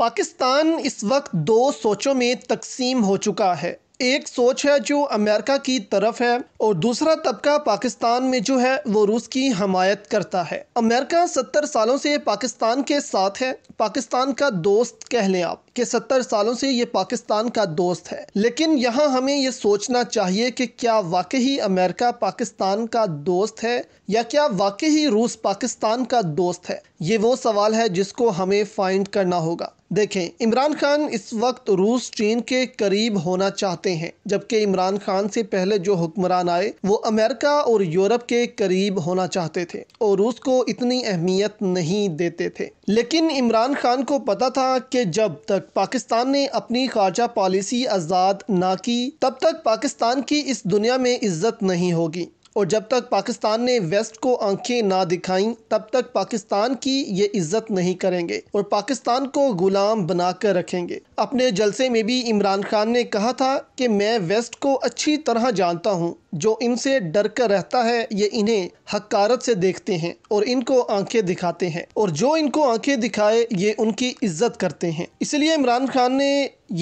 पाकिस्तान इस वक्त दो सोचों में तकसीम हो चुका है एक सोच है जो अमेरिका की तरफ है और दूसरा तबका पाकिस्तान में जो है वो रूस की हमायत करता है अमेरिका सत्तर सालों से पाकिस्तान के साथ है पाकिस्तान का दोस्त कह लें आप कि सत्तर सालों से ये पाकिस्तान का दोस्त है लेकिन यहाँ हमें ये सोचना चाहिए कि क्या वाकई अमेरिका पाकिस्तान का दोस्त है या क्या वाकई रूस पाकिस्तान का दोस्त है ये वो सवाल है जिसको हमें फाइंड करना होगा देखें इमरान खान इस वक्त रूस चीन के करीब होना चाहते हैं जबकि इमरान खान से पहले जो हुक्मरान आए वो अमेरिका और यूरोप के करीब होना चाहते थे और रूस को इतनी अहमियत नहीं देते थे लेकिन इमरान खान को पता था कि जब तक पाकिस्तान ने अपनी खारजा पॉलिसी आज़ाद ना की तब तक पाकिस्तान की इस दुनिया में इज्जत नहीं होगी और जब तक पाकिस्तान ने वेस्ट को आंखें ना दिखाई तब तक पाकिस्तान की ये इज्जत नहीं करेंगे और पाकिस्तान को गुलाम बना कर रखेंगे अपने जलसे में भी इमरान खान ने कहा था कि मैं वेस्ट को अच्छी तरह जानता हूँ जो इनसे डर कर रहता है ये इन्हें हकारत से देखते हैं और इनको आंखें दिखाते हैं और जो इनको आंखें दिखाए ये उनकी इज्जत करते हैं इसलिए इमरान खान ने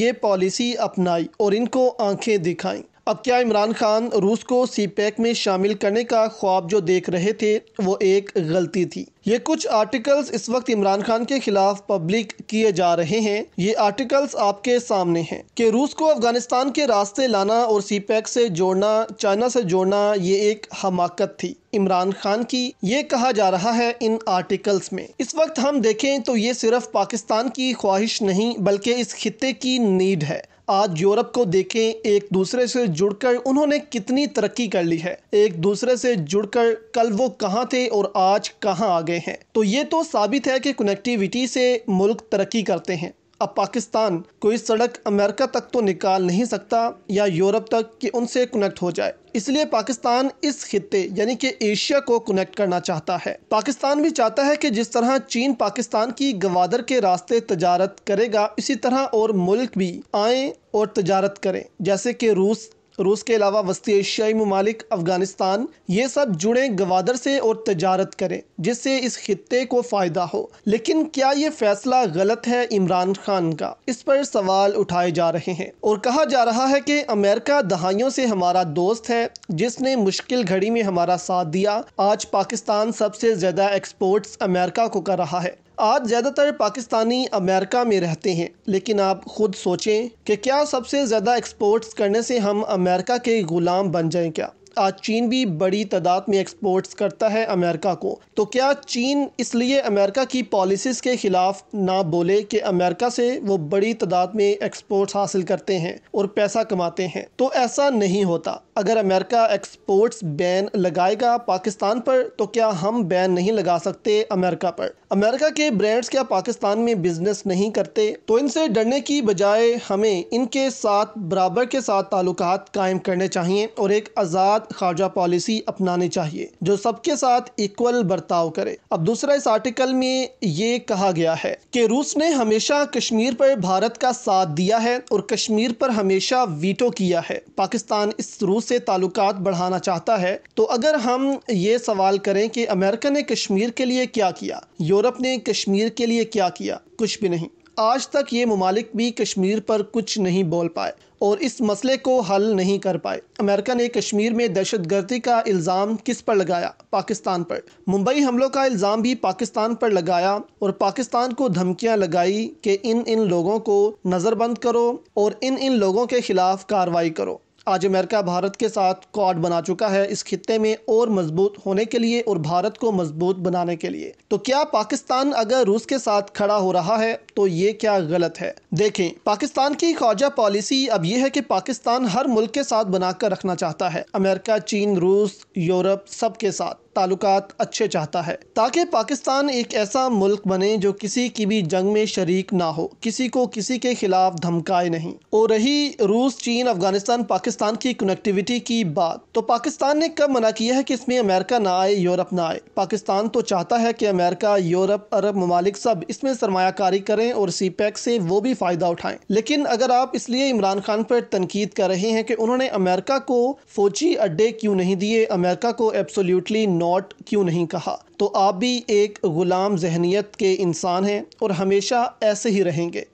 ये पॉलिसी अपनाई और इनको आंखें दिखाई अब क्या इमरान खान रूस को सी पैक e में शामिल करने का ख्वाब जो देख रहे थे वो एक गलती थी ये कुछ आर्टिकल्स इस वक्त इमरान खान के खिलाफ पब्लिक किए जा रहे हैं ये आर्टिकल्स आपके सामने हैं कि रूस को अफगानिस्तान के रास्ते लाना और सी पैक e से जोड़ना चाइना से जोड़ना ये एक हमाकत थी इमरान खान की ये कहा जा रहा है इन आर्टिकल्स में इस वक्त हम देखें तो ये सिर्फ पाकिस्तान की ख्वाहिश नहीं बल्कि इस खत्े की नीड है आज यूरोप को देखें एक दूसरे से जुड़कर उन्होंने कितनी तरक्की कर ली है एक दूसरे से जुड़कर कल वो कहाँ थे और आज कहाँ आ गए हैं तो ये तो साबित है कि कनेक्टिविटी से मुल्क तरक्की करते हैं अब पाकिस्तान कोई सड़क अमेरिका तक तो निकाल नहीं सकता या यूरोप तक कि उनसे कनेक्ट हो जाए इसलिए पाकिस्तान इस खत्े यानी कि एशिया को कनेक्ट करना चाहता है पाकिस्तान भी चाहता है कि जिस तरह चीन पाकिस्तान की गवादर के रास्ते तजारत करेगा इसी तरह और मुल्क भी आए और तजारत करें जैसे कि रूस रूस के अलावा वस्ती एशियाई ममालिक अफगानिस्तान ये सब जुड़े गवादर से और तजारत करें जिससे इस खत्े को फ़ायदा हो लेकिन क्या ये फैसला गलत है इमरान खान का इस पर सवाल उठाए जा रहे हैं और कहा जा रहा है कि अमेरिका दहाइयों से हमारा दोस्त है जिसने मुश्किल घड़ी में हमारा साथ दिया आज पाकिस्तान सबसे ज़्यादा एक्सपोर्ट्स अमेरिका को कर रहा है आज ज़्यादातर पाकिस्तानी अमेरिका में रहते हैं लेकिन आप ख़ुद सोचें कि क्या सबसे ज़्यादा एक्सपोर्ट्स करने से हम अमेरिका के ग़ुलाम बन जाएं क्या आज चीन भी बड़ी तादाद में एक्सपोर्ट्स करता है अमेरिका को तो क्या चीन इसलिए अमेरिका की पॉलिसीज़ के ख़िलाफ़ ना बोले कि अमेरिका से वो बड़ी तादाद में एक्सपोर्ट्स हासिल करते हैं और पैसा कमाते हैं तो ऐसा नहीं होता अगर अमेरिका एक्सपोर्ट्स बैन लगाएगा पाकिस्तान पर तो क्या हम बैन नहीं लगा सकते अमेरिका पर अमेरिका के ब्रांड्स क्या पाकिस्तान में बिजनेस नहीं करते तो इनसे डरने की बजाय हमें इनके साथ बराबर के साथ ताल्लुक कायम करने चाहिए और एक आज़ाद खारजा पॉलिसी अपनानी चाहिए जो सबके साथ इक्वल बर्ताव करे अब दूसरा इस आर्टिकल में ये कहा गया है कि रूस ने हमेशा कश्मीर पर भारत का साथ दिया है और कश्मीर पर हमेशा वीटो किया है पाकिस्तान इस रूस से ताल्लुक बढ़ाना चाहता है तो अगर हम ये सवाल करें कि अमेरिका ने कश्मीर के लिए क्या किया यूरोप ने कश्मीर के लिए क्या किया कुछ भी नहीं आज तक ये ममालिक भी कश्मीर पर कुछ नहीं बोल पाए और इस मसले को हल नहीं कर पाए अमेरिका ने कश्मीर में दहशत गर्दी का इल्ज़ाम किस पर लगाया पाकिस्तान पर मुंबई हमलों का इल्ज़ाम भी पाकिस्तान पर लगाया और पाकिस्तान को धमकियां लगाई कि इन इन लोगों को नज़रबंद करो और इन इन लोगों के खिलाफ कार्रवाई करो आज अमेरिका भारत के साथ क्वाड बना चुका है इस खत्े में और मजबूत होने के लिए और भारत को मजबूत बनाने के लिए तो क्या पाकिस्तान अगर रूस के साथ खड़ा हो रहा है तो ये क्या गलत है देखें पाकिस्तान की ख्वाजा पॉलिसी अब यह है कि पाकिस्तान हर मुल्क के साथ बनाकर रखना चाहता है अमेरिका चीन रूस यूरोप सबके साथ ताल्लुक अच्छे चाहता है ताकि पाकिस्तान एक ऐसा मुल्क बने जो किसी की भी जंग में शरीक ना हो किसी को किसी के खिलाफ धमकाए नहीं और रही रूस चीन अफगानिस्तान पाकिस्तान की कनेक्टिविटी की बात तो पाकिस्तान ने कब मना किया है कि इसमें अमेरिका ना आए यूरोप ना आए पाकिस्तान तो चाहता है कि अमेरिका यूरोप अरब ममालिक सब इसमें सरमाकारी करें और सी पैक e से वो भी फ़ायदा उठाएं लेकिन अगर आप इसलिए इमरान खान पर तनकीद कर रहे हैं कि उन्होंने अमेरिका को फौजी अड्डे क्यों नहीं दिए अमेरिका को एब्सोल्यूटली नो नॉट क्यों नहीं कहा तो आप भी एक ग़ुलाम जहनीत के इंसान हैं और हमेशा ऐसे ही रहेंगे